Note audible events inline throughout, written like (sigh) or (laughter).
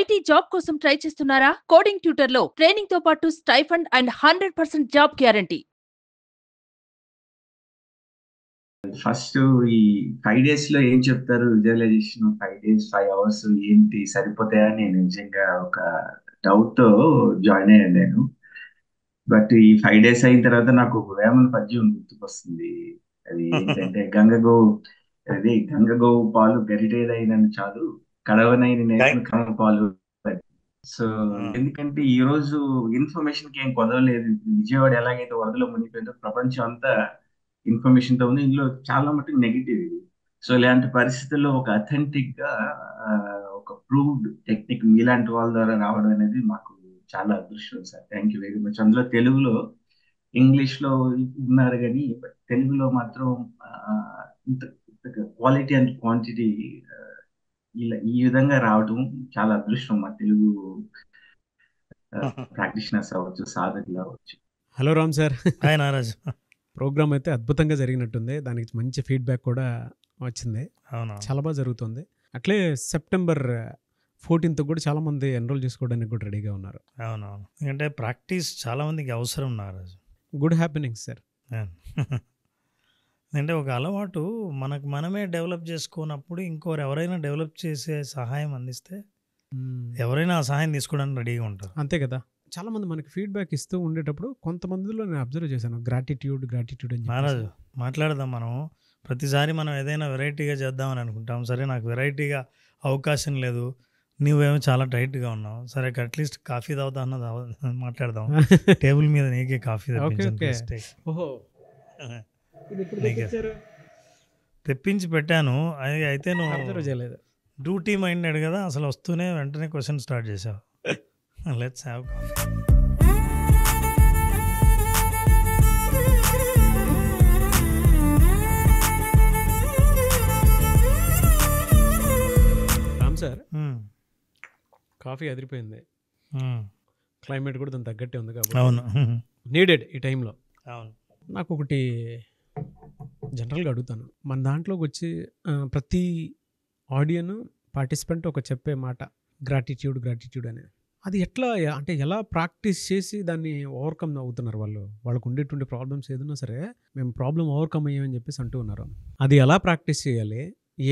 IT job కోసం try చేస్తున్నారా coding tutor లో ట్రైనింగ్ తో పాటు stipend and hundred percent job guarantee first ఈ ఫైవ్ డేస్ లో ఏం చెప్తారు visualisation five days five hours ఏంటి సరిపోతాయా నేను నిజంగా ఒక డౌట్ తో జాయిన్ అయ్యాను నేను బట్ ఈ ఫైవ్ డేస్ అయిన తర్వాత నాకు ఒక వేమల పద్యం గుర్తుకొస్తుంది అది (laughs) ఏంటంటే గంగగో అది గంగగో పాలు గరిటేదైనను చాలు కడవనైని నేర్చిన సో hmm. ఎందుకంటే ఈ రోజు ఇన్ఫర్మేషన్ కి ఏం కొదవలేదు విజయవాడ ఎలాగైతే వరదలో మునిగిపోయిందో ప్రపంచం అంతా ఇన్ఫర్మేషన్ తో ఉంది ఇందులో చాలా మటుకు నెగిటివ్ ఇది సో ఇలాంటి పరిస్థితుల్లో ఒక అథెంటిక్ గా ఒక ప్రూవ్డ్ టెక్నిక్ మీలాంటి వాళ్ళ ద్వారా రావడం అనేది మాకు చాలా అదృష్టం sir thank you very much అందులో తెలుగులో ఇంగ్లీష్ లో ఉన్నారు కానీ బట్ తెలుగులో మాత్రం ఇంత క్వాలిటీ అండ్ క్వాంటిటీ ఇలా ఈ విధంగా రావటం చాలా అదృష్టం మా తెలుగు (laughs) ప్రాక్టీషనర్స్ అవ్వచ్చు సాధకులు అవ్వచ్చు hello Ram sir (laughs) hi Naraj programme అయితే అద్భుతంగా జరిగినట్టుంది దానికి మంచి ఫీడ్బ్యాక్ కూడా వచ్చింది అవునా చాలా బాగా జరుగుతుంది అట్లే సెప్టెంబర్ ఫోర్టీన్త్ కూడా చాలా మంది ఎన్రోల్ చేసుకోవడానికి కూడా రెడీగా ఉన్నారు అవునవును ఎందుకంటే ప్రాక్టీస్ చాలా మందికి అవసరం ఉన్నారు గుడ్ హ్యాపెనింగ్ సార్ (laughs) అంటే ఒక అలవాటు మనకు మనమే డెవలప్ చేసుకున్నప్పుడు ఇంకోరు ఎవరైనా డెవలప్ చేసే సహాయం అందిస్తే ఎవరైనా ఆ సహాయం తీసుకోవడానికి రెడీగా ఉంటారు అంతే కదా చాలా మంది మనకి ఫీడ్బ్యాక్ ఇస్తూ ఉండేటప్పుడు కొంతమందిలో నేను అబ్జర్వ్ చేశాను గ్రాటిట్యూడ్ గ్రాటిట్యూడ్ అని మహారాజు మాట్లాడదాం మనం ప్రతిసారి మనం ఏదైనా వెరైటీగా చేద్దామని అనుకుంటాం సరే నాకు వెరైటీగా అవకాశం లేదు నువ్వేమో చాలా టైట్గా ఉన్నావు సరే అట్లీస్ట్ కాఫీ తాగుతా అన్నది మాట్లాడదాం (laughs) టేబుల్ మీద నీకే కాఫీ ఓహో తెప్పించి పెట్టాను అయితే నువ్వు చేయలేదు డ్యూటీ మైండెడ్ కదా అసలు వస్తూనే వెంటనే క్వశ్చన్ స్టార్ట్ చేసావు let's have coffee sir hmm. Coffee అదిరిపోయింది క్లైమేట్ hmm. కూడా దాని తగ్గట్టే ఉంది కాబట్టి అవును నీడెడ్ (laughs) ఈ టైంలో అవును నాకు ఒకటి జనరల్గా అడుగుతాను మన దాంట్లోకి వచ్చి ప్రతి ఆడియన్ పార్టిసిపెంట్ ఒక చెప్పే మాట గ్రాటిట్యూడ్ గ్రాటిట్యూడ్ అనేది అది ఎట్లా అంటే ఎలా ప్రాక్టీస్ చేసి దాన్ని ఓవర్కమ్ అవుతున్నారు వాళ్ళు వాళ్ళకు ఉండేటువంటి ప్రాబ్లమ్స్ ఏదన్నా సరే మేము ప్రాబ్లం ఓవర్కమ్ అయ్యామని చెప్పేసి అంటూ ఉన్నారు అది ఎలా ప్రాక్టీస్ చేయాలి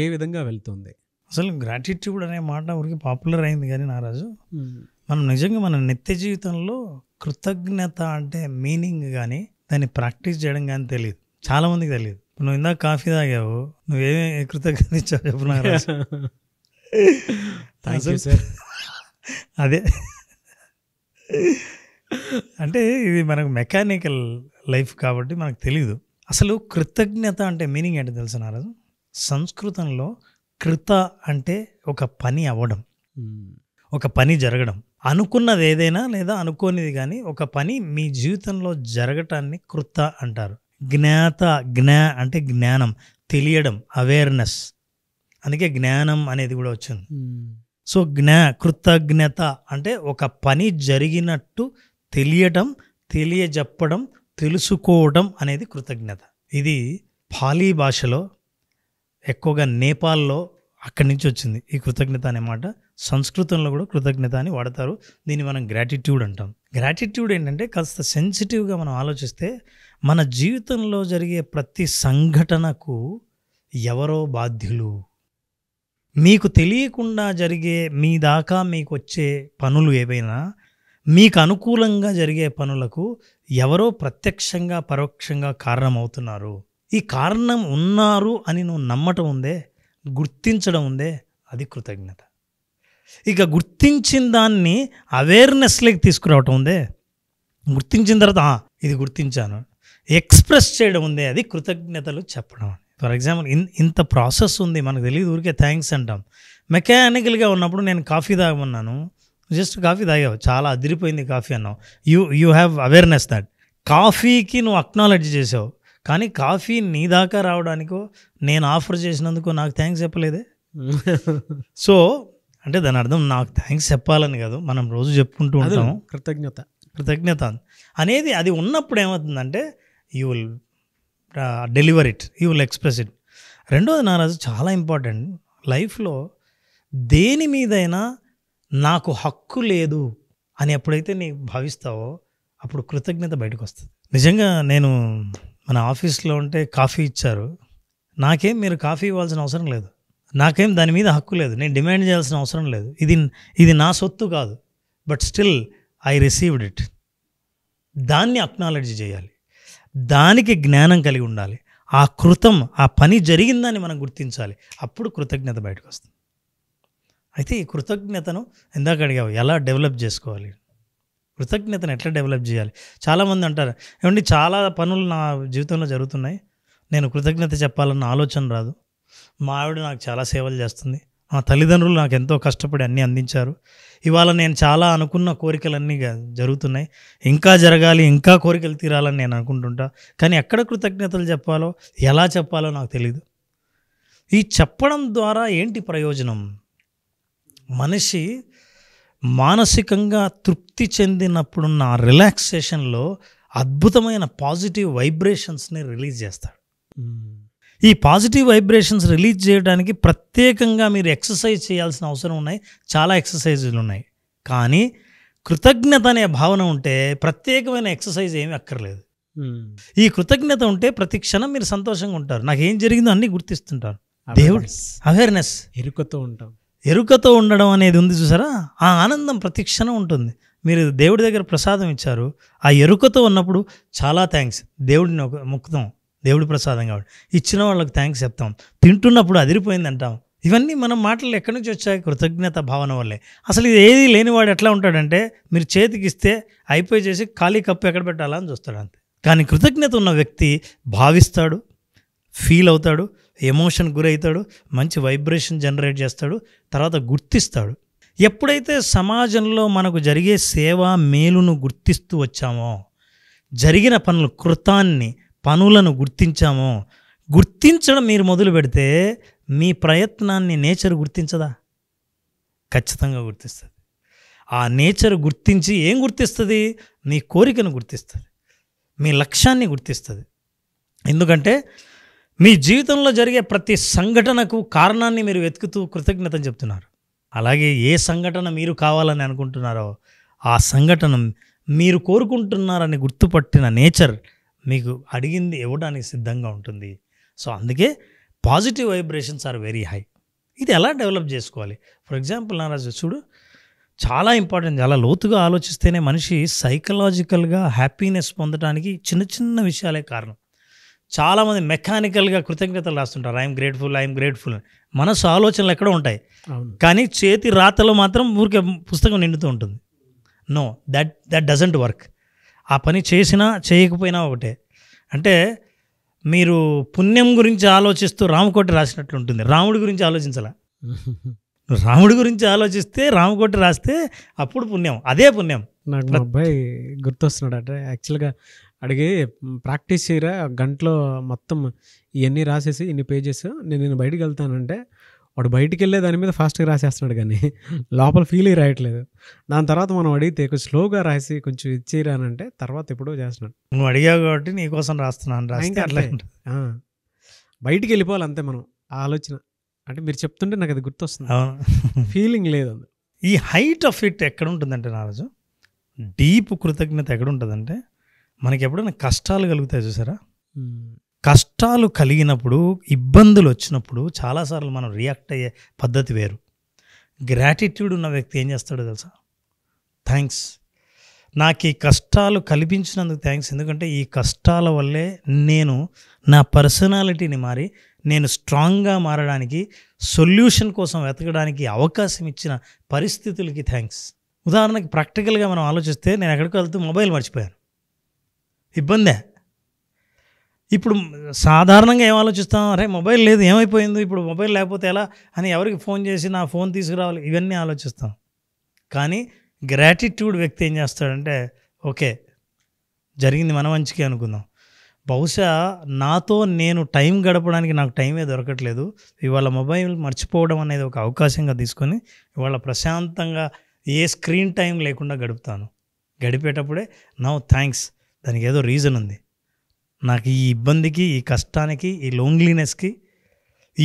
ఏ విధంగా వెళ్తుంది అసలు గ్రాటిట్యూడ్ అనే మాట ఊరికి పాపులర్ అయింది కానీ నారాజు మనం నిజంగా మన నిత్య జీవితంలో కృతజ్ఞత అంటే మీనింగ్ కానీ దాన్ని ప్రాక్టీస్ చేయడం కానీ తెలియదు చాలామందికి తెలియదు నువ్వు ఇందాక కాఫీ తాగావు నువ్వేమి కృతజ్ఞత ఇచ్చావు చెప్పు నాకు సార్ అదే అంటే ఇది మనకు మెకానికల్ లైఫ్ కాబట్టి మనకు తెలియదు అసలు కృతజ్ఞత అంటే మీనింగ్ ఏంటి తెలుసు నారాజు సంస్కృతంలో కృత అంటే ఒక పని అవ్వడం hmm. ఒక పని జరగడం అనుకున్నది ఏదైనా లేదా అనుకోనిది కానీ ఒక పని మీ జీవితంలో జరగటాన్ని కృత అంటారు జ్ఞాత జ్ఞా అంటే జ్ఞానం తెలియడం అవేర్నెస్ అందుకే జ్ఞానం అనేది కూడా వచ్చింది hmm. సో జ్ఞా కృతజ్ఞత అంటే ఒక పని జరిగినట్టు తెలియటం తెలియజెప్పడం తెలుసుకోవడం అనేది కృతజ్ఞత ఇది పాలీ భాషలో ఎక్కువగా నేపాల్లో అక్కడి నుంచి వచ్చింది ఈ కృతజ్ఞత అనే మాట సంస్కృతంలో కూడా కృతజ్ఞత అని వాడతారు దీన్ని మనం గ్రాటిట్యూడ్ అంటాం గ్రాటిట్యూడ్ ఏంటంటే కాస్త సెన్సిటివ్గా మనం ఆలోచిస్తే మన జీవితంలో జరిగే ప్రతి సంఘటనకు ఎవరో బాధ్యులు మీకు తెలియకుండా జరిగే మీ దాకా మీకు వచ్చే పనులు ఏవైనా మీకు అనుకూలంగా జరిగే పనులకు ఎవరో ప్రత్యక్షంగా పరోక్షంగా కారణమవుతున్నారు ఈ కారణం ఉన్నారు అని నువ్వు నమ్మటం ఉందే గుర్తించడం ఉందే అది కృతజ్ఞత ఇక గుర్తించిన దాన్ని అవేర్నెస్లోకి తీసుకురావటం ఉందే గుర్తించిన తర్వాత ఇది గుర్తించాను ఎక్స్ప్రెస్ చేయడం ఉంది అది కృతజ్ఞతలు చెప్పడం ఫర్ ఎగ్జాంపుల్ ఇన్ ఇంత ప్రాసెస్ ఉంది మనకు తెలియదు ఊరికే థ్యాంక్స్ అంటాం మెకానికల్గా ఉన్నప్పుడు నేను కాఫీ తాగమన్నాను జస్ట్ కాఫీ తాగావు చాలా అదిరిపోయింది కాఫీ అన్నావు you you have awareness that కాఫీకి నువ్వు అక్నాలెడ్జ్ చేసావు కానీ కాఫీ నీ దాకా రావడానికో నేను ఆఫర్ చేసినందుకు నాకు థ్యాంక్స్ చెప్పలేదే (laughs) సో అంటే దాని అర్థం నాకు థ్యాంక్స్ చెప్పాలని కాదు మనం రోజు చెప్పుకుంటూ ఉంటాము కృతజ్ఞత కృతజ్ఞత అనేది అది ఉన్నప్పుడు ఏమవుతుందంటే you will deliver it you will express it రెండోది నారాజు చాలా ఇంపార్టెంట్ లైఫ్లో దేని మీదైనా నాకు హక్కు లేదు అని ఎప్పుడైతే నీ భావిస్తావో అప్పుడు కృతజ్ఞత బయటకు వస్తుంది నిజంగా నేను మన ఆఫీస్లో ఉంటే కాఫీ ఇచ్చారు నాకేం మీరు కాఫీ ఇవ్వాల్సిన అవసరం లేదు నాకేం దాని మీద హక్కు లేదు నేను డిమాండ్ చేయాల్సిన అవసరం లేదు ఇది ఇది నా సొత్తు కాదు but still I received it దాన్ని అక్నాలెడ్జ్ చేయాలి దానికి జ్ఞానం కలిగి ఉండాలి ఆ కృతం ఆ పని జరిగిందని మనం గుర్తించాలి అప్పుడు కృతజ్ఞత బయటకు వస్తుంది అయితే ఈ కృతజ్ఞతను ఇందాక అడిగావు ఎలా డెవలప్ చేసుకోవాలి కృతజ్ఞతను ఎట్లా డెవలప్ చేయాలి చాలామంది అంటారు ఏమండి చాలా పనులు నా జీవితంలో జరుగుతున్నాయి నేను కృతజ్ఞత చెప్పాలన్న ఆలోచన రాదు మా ఆవిడ నాకు చాలా సేవలు చేస్తుంది మా తల్లిదండ్రులు నాకు ఎంతో కష్టపడి అన్నీ అందించారు ఇవాళ నేను చాలా అనుకున్న కోరికలన్నీ జరుగుతున్నాయి ఇంకా జరగాలి ఇంకా కోరికలు తీరాలని నేను అనుకుంటుంటా కానీ ఎక్కడ కృతజ్ఞతలు చెప్పాలో ఎలా చెప్పాలో నాకు తెలియదు ఈ చెప్పడం ద్వారా ఏంటి ప్రయోజనం మనిషి మానసికంగా తృప్తి చెందినప్పుడున్న రిలాక్సేషన్లో అద్భుతమైన పాజిటివ్ వైబ్రేషన్స్ని రిలీజ్ చేస్తాడు ఈ పాజిటివ్ వైబ్రేషన్స్ రిలీజ్ చేయడానికి ప్రత్యేకంగా మీరు ఎక్సర్సైజ్ చేయాల్సిన అవసరం ఉన్నాయి చాలా ఎక్సర్సైజులు ఉన్నాయి కానీ కృతజ్ఞత అనే భావన ఉంటే ప్రత్యేకమైన ఎక్సర్సైజ్ ఏమీ అక్కర్లేదు ఈ కృతజ్ఞత ఉంటే ప్రతి క్షణం మీరు సంతోషంగా ఉంటారు నాకు ఏం జరిగిందో అన్నీ గుర్తిస్తుంటారు దేవుడు అవేర్నెస్ ఎరుకతో ఉంటాం ఎరుకతో ఉండడం అనేది ఉంది చూసారా ఆ ఆనందం ప్రతి క్షణం ఉంటుంది మీరు దేవుడి దగ్గర ప్రసాదం ఇచ్చారు ఆ ఎరుకతో ఉన్నప్పుడు చాలా థ్యాంక్స్ దేవుడిని ఒక ముక్తం దేవుడి ప్రసాదం కాబట్టి ఇచ్చిన వాళ్ళకి థ్యాంక్స్ చెప్తాం తింటున్నప్పుడు అదిరిపోయింది అంటాం ఇవన్నీ మనం మాటలు ఎక్కడి నుంచి వచ్చాయి కృతజ్ఞత భావన వల్లే అసలు ఇది ఏది లేనివాడు ఎట్లా ఉంటాడంటే మీరు చేతికి ఇస్తే అయిపోయి చేసి ఖాళీ కప్పు ఎక్కడ పెట్టాలా అని చూస్తాడు అంతే కానీ కృతజ్ఞత ఉన్న వ్యక్తి భావిస్తాడు ఫీల్ అవుతాడు ఎమోషన్ గురవుతాడు మంచి వైబ్రేషన్ జనరేట్ చేస్తాడు తర్వాత గుర్తిస్తాడు ఎప్పుడైతే సమాజంలో మనకు జరిగే సేవా మేలును గుర్తిస్తూ వచ్చామో జరిగిన పనులు కృతాన్ని పనులను గుర్తించామో గుర్తించడం మీరు మొదలు పెడితే మీ ప్రయత్నాన్ని నేచర్ గుర్తించదా ఖచ్చితంగా గుర్తిస్తుంది ఆ నేచర్ గుర్తించి ఏం గుర్తిస్తుంది మీ కోరికను గుర్తిస్తుంది మీ లక్ష్యాన్ని గుర్తిస్తుంది ఎందుకంటే మీ జీవితంలో జరిగే ప్రతి సంఘటనకు కారణాన్ని మీరు వెతుకుతూ కృతజ్ఞతను చెప్తున్నారు అలాగే ఏ సంఘటన మీరు కావాలని అనుకుంటున్నారో ఆ సంఘటన మీరు కోరుకుంటున్నారని గుర్తుపట్టిన నేచర్ మీకు అడిగింది ఇవ్వడానికి సిద్ధంగా ఉంటుంది సో అందుకే positive vibrations are very high ఇది ఎలా డెవలప్ చేసుకోవాలి ఫర్ ఎగ్జాంపుల్ నారాజు చూడు చాలా ఇంపార్టెంట్ చాలా లోతుగా ఆలోచిస్తేనే మనిషి సైకలాజికల్గా హ్యాపీనెస్ పొందడానికి చిన్న చిన్న విషయాలే కారణం చాలామంది మెకానికల్గా కృతజ్ఞతలు రాస్తుంటారు ఐఎమ్ గ్రేట్ఫుల్ ఐఎమ్ గ్రేట్ఫుల్ మనసు ఆలోచనలు ఎక్కడ ఉంటాయి కానీ చేతి రాతలో మాత్రం ఊరికే పుస్తకం నిండుతూ ఉంటుంది no that that doesn't work ఆ పని చేసినా చేయకపోయినా ఒకటే అంటే మీరు పుణ్యం గురించి ఆలోచిస్తూ రామకోటి రాసినట్లు ఉంటుంది రాముడి గురించి ఆలోచించాలా (laughs) రాముడి గురించి ఆలోచిస్తే రామకోటి రాస్తే అప్పుడు పుణ్యం అదే పుణ్యం నాకు అబ్బాయి గుర్తొస్తున్నాడు అంటే యాక్చువల్గా అడిగి ప్రాక్టీస్ చేయరా గంటలో మొత్తం ఇవన్నీ రాసేసి ఇన్ని పేజెస్ నేను బయటకు వెళ్తానంటే వాడు బయటికి వెళ్ళే దాని మీద ఫాస్ట్గా రాసేస్తున్నాడు కానీ లోపల ఫీల్ అయ్యి రాయట్లేదు దాని తర్వాత మనం అడిగితే కొంచెం స్లోగా రాసి కొంచెం ఇచ్చేయరానంటే తర్వాత ఎప్పుడో చేస్తున్నాడు నువ్వు అడిగావు కాబట్టి నీకోసం రాస్తున్నాను ఇంకా అట్లా బయటికి వెళ్ళిపోవాలి అంతే మనం ఆలోచన అంటే మీరు చెప్తుంటే నాకు అది గుర్తొస్తుంది ఫీలింగ్ లేదు ఈ హైట్ ఆఫ్ ఇట్ ఎక్కడ ఉంటుందంటే నారాజు డీప్ కృతజ్ఞత ఎక్కడ ఉంటుందంటే మనకి ఎప్పుడైనా కష్టాలు కలుగుతాయి చూసారా కష్టాలు కలిగినప్పుడు ఇబ్బందులు వచ్చినప్పుడు చాలాసార్లు మనం రియాక్ట్ అయ్యే పద్ధతి వేరు గ్రాటిట్యూడ్ ఉన్న వ్యక్తి ఏం చేస్తాడో తెలుసా థ్యాంక్స్ నాకు ఈ కష్టాలు కల్పించినందుకు థ్యాంక్స్ ఎందుకంటే ఈ కష్టాల వల్లే నేను నా పర్సనాలిటీని మారి నేను స్ట్రాంగ్గా మారడానికి సొల్యూషన్ కోసం వెతకడానికి అవకాశం ఇచ్చిన పరిస్థితులకి థ్యాంక్స్ ఉదాహరణకి ప్రాక్టికల్గా మనం ఆలోచిస్తే నేను ఎక్కడికి వెళ్తూ మొబైల్ మర్చిపోయాను ఇబ్బందే ఇప్పుడు సాధారణంగా ఏం ఆలోచిస్తాం అరే మొబైల్ లేదు ఏమైపోయింది ఇప్పుడు మొబైల్ లేకపోతే ఎలా అని ఎవరికి ఫోన్ చేసి నా ఫోన్ తీసుకురావాలి ఇవన్నీ ఆలోచిస్తాం కానీ గ్రాటిట్యూడ్ వ్యక్తి ఏం చేస్తాడంటే ఓకే జరిగింది మన మంచికి అనుకుందాం బహుశా నాతో నేను టైం గడపడానికి నాకు టైమే దొరకట్లేదు ఇవాళ మొబైల్ మర్చిపోవడం అనేది ఒక అవకాశంగా తీసుకొని ఇవాళ ప్రశాంతంగా ఏ స్క్రీన్ టైం లేకుండా గడుపుతాను గడిపేటప్పుడే నౌ థ్యాంక్స్ దానికి ఏదో రీజన్ ఉంది నాకు ఈ ఇబ్బందికి ఈ కష్టానికి ఈ లోన్లీనెస్కి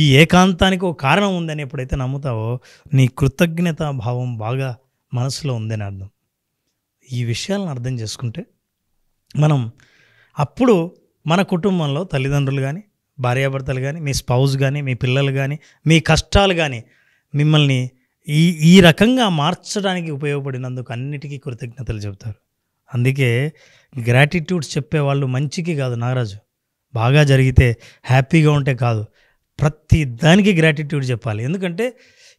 ఈ ఏకాంతానికి ఒక కారణం ఉందని ఎప్పుడైతే నమ్ముతావో నీ కృతజ్ఞత భావం బాగా మనసులో ఉందని అర్థం ఈ విషయాలను అర్థం చేసుకుంటే మనం అప్పుడు మన కుటుంబంలో తల్లిదండ్రులు కానీ భార్యాభర్తలు కానీ మీ స్పౌజ్ కానీ మీ పిల్లలు కానీ మీ కష్టాలు కానీ మిమ్మల్ని ఈ ఈ రకంగా మార్చడానికి ఉపయోగపడినందుకు అన్నిటికీ కృతజ్ఞతలు చెబుతారు అందుకే గ్రాటిట్యూడ్స్ చెప్పేవాళ్ళు మంచికి కాదు నాగరాజు బాగా జరిగితే హ్యాపీగా ఉంటే కాదు ప్రతి దానికి గ్రాటిట్యూడ్ చెప్పాలి ఎందుకంటే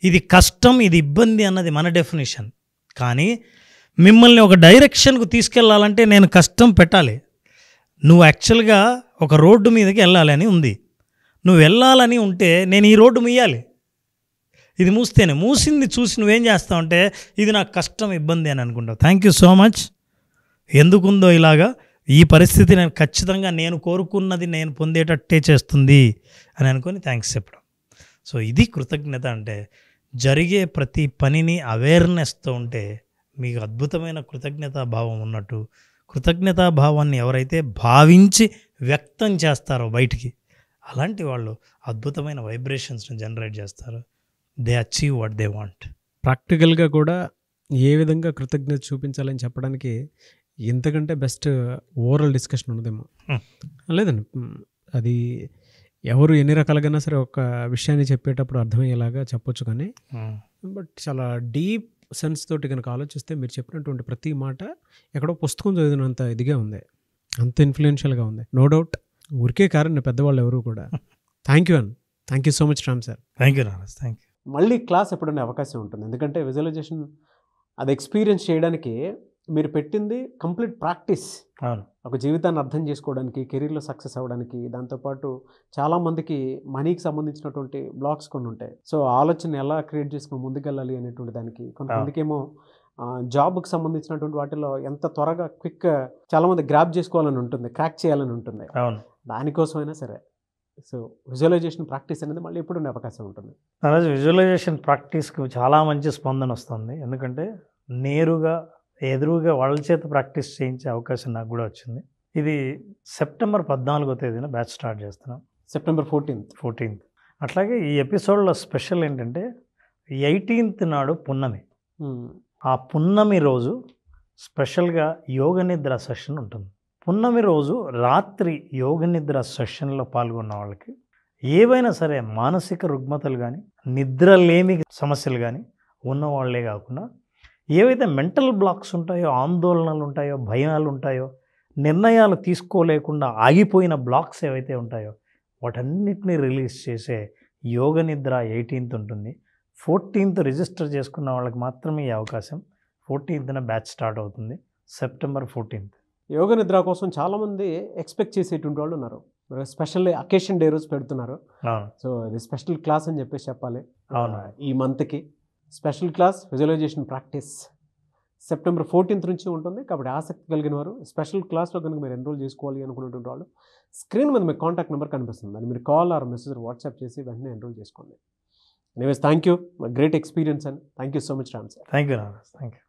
ఇది కష్టం ఇది ఇబ్బంది అన్నది మన డెఫినేషన్ కానీ మిమ్మల్ని ఒక డైరెక్షన్కు తీసుకెళ్లాలంటే నేను కష్టం పెట్టాలి నువ్వు యాక్చువల్గా ఒక రోడ్డు మీదకి వెళ్ళాలని ఉంది నువ్వు వెళ్ళాలని ఉంటే నేను ఈ రోడ్డు మీయాలి ఇది మూస్తేనే మూసింది చూసి నువ్వేం చేస్తావు అంటే ఇది నాకు కష్టం ఇబ్బంది అని అనుకుంటావు థ్యాంక్ యూ సో మచ్ ఎందుకుందో ఇలాగా ఈ పరిస్థితి నేను ఖచ్చితంగా నేను కోరుకున్నది నేను పొందేటట్టే చేస్తుంది అని అనుకొని థ్యాంక్స్ చెప్పడం సో ఇది కృతజ్ఞత అంటే జరిగే ప్రతి పనిని అవేర్నెస్తో ఉంటే మీకు అద్భుతమైన కృతజ్ఞతా భావం ఉన్నట్టు కృతజ్ఞతా భావాన్ని ఎవరైతే భావించి వ్యక్తం చేస్తారో బయటికి అలాంటి వాళ్ళు అద్భుతమైన వైబ్రేషన్స్ని జనరేట్ చేస్తారు they achieve what they want ప్రాక్టికల్గా కూడా ఏ విధంగా కృతజ్ఞత చూపించాలని చెప్పడానికి ఇంతకంటే బెస్ట్ ఓవరాల్ డిస్కషన్ ఉన్నదేమో లేదండి అది ఎవరు ఎన్ని రకాలుగా సరే ఒక విషయాన్ని చెప్పేటప్పుడు అర్థమయ్యేలాగా చెప్పొచ్చు కానీ బట్ చాలా డీప్ సెన్స్ తోటి కనుక ఆలోచిస్తే మీరు చెప్పినటువంటి ప్రతి మాట ఎక్కడో పుస్తకం చదివినంత ఇదిగా ఉంది అంత ఇన్ఫ్లుయెన్షియల్గా ఉంది నో డౌట్ ఊరికే కారణం పెద్దవాళ్ళు ఎవరు కూడా థ్యాంక్ యూ అన్ thank you so much Ram sir thank you Ram thank you మళ్ళీ క్లాస్ ఎప్పుడనే అవకాశం ఉంటుంది ఎందుకంటే విజువలైజేషన్ అది ఎక్స్పీరియన్స్ చేయడానికి మీరు పెట్టింది కంప్లీట్ ప్రాక్టీస్ ఒక జీవితాన్ని అర్థం చేసుకోవడానికి కెరీర్లో సక్సెస్ అవ్వడానికి దాంతోపాటు చాలామందికి మనీకి సంబంధించినటువంటి బ్లాగ్స్ కొన్ని ఉంటాయి సో ఆలోచన ఎలా క్రియేట్ చేసుకుని ముందుకెళ్ళాలి అనేటువంటి దానికి కొంతమందికేమో జాబ్కి సంబంధించినటువంటి వాటిలో ఎంత త్వరగా క్విక్ చాలామంది గ్రాప్ చేసుకోవాలని ఉంటుంది క్రాక్ చేయాలని ఉంటుంది దానికోసమైనా సరే సో విజువలైజేషన్ ప్రాక్టీస్ అనేది మళ్ళీ ఎప్పుడు ఉండే అవకాశం ఉంటుంది అలాగే విజువలైజేషన్ ప్రాక్టీస్కి చాలా మంచి స్పందన వస్తుంది ఎందుకంటే నేరుగా ఎదురుగా వాళ్ళ చేత ప్రాక్టీస్ చేయించే అవకాశం నాకు కూడా వచ్చింది ఇది సెప్టెంబర్ పద్నాలుగో తేదీన బ్యాచ్ స్టార్ట్ చేస్తున్నాం సెప్టెంబర్ ఫోర్టీన్త్ ఫోర్టీన్త్ అట్లాగే ఈ ఎపిసోడ్లో స్పెషల్ ఏంటంటే ఎయిటీన్త్ నాడు పున్నమి ఆ పున్నమి రోజు స్పెషల్గా యోగ నిద్ర సెషన్ ఉంటుంది పున్నమి రోజు రాత్రి యోగ నిద్ర సెషన్లో పాల్గొన్న వాళ్ళకి ఏవైనా సరే మానసిక రుగ్మతలు కానీ నిద్రలేమి సమస్యలు కానీ ఉన్నవాళ్లే కాకుండా ఏవైతే మెంటల్ బ్లాక్స్ ఉంటాయో ఆందోళనలు ఉంటాయో భయాలు ఉంటాయో నిర్ణయాలు తీసుకోలేకుండా ఆగిపోయిన బ్లాక్స్ ఏవైతే ఉంటాయో వాటన్నిటిని రిలీజ్ చేసే యోగ నిద్ర ఎయిటీన్త్ ఉంటుంది ఫోర్టీన్త్ రిజిస్టర్ చేసుకున్న వాళ్ళకి మాత్రమే ఈ అవకాశం ఫోర్టీన్త్న బ్యాచ్ స్టార్ట్ అవుతుంది సెప్టెంబర్ ఫోర్టీన్త్ యోగ నిద్ర కోసం చాలామంది ఎక్స్పెక్ట్ చేసేటువంటి వాళ్ళు ఉన్నారు స్పెషల్ అకేషన్ డే రోజు పెడుతున్నారు సో ఇది స్పెషల్ క్లాస్ అని చెప్పేసి చెప్పాలి అవునా ఈ మంత్కి special class visualisation practice September fourteenth నుంచి ఉంటుంది కాబట్టి ఆసక్తి కలిగిన వారు స్పెషల్ క్లాస్లో కనుక మీరు ఎన్రోల్ చేసుకోవాలి అనుకున్నటువంటి వాళ్ళు స్క్రీన్ మీద మీకు కాంటాక్ట్ నెంబర్ కనిపిస్తుంది దాన్ని మీరు కాల్ ఆర్ మెసేజ్ వాట్సాప్ చేసి వెంటనే ఎన్రోల్ చేసుకోండి anyways thank you great experience and thank you so much Ram sir thank you Ram thank you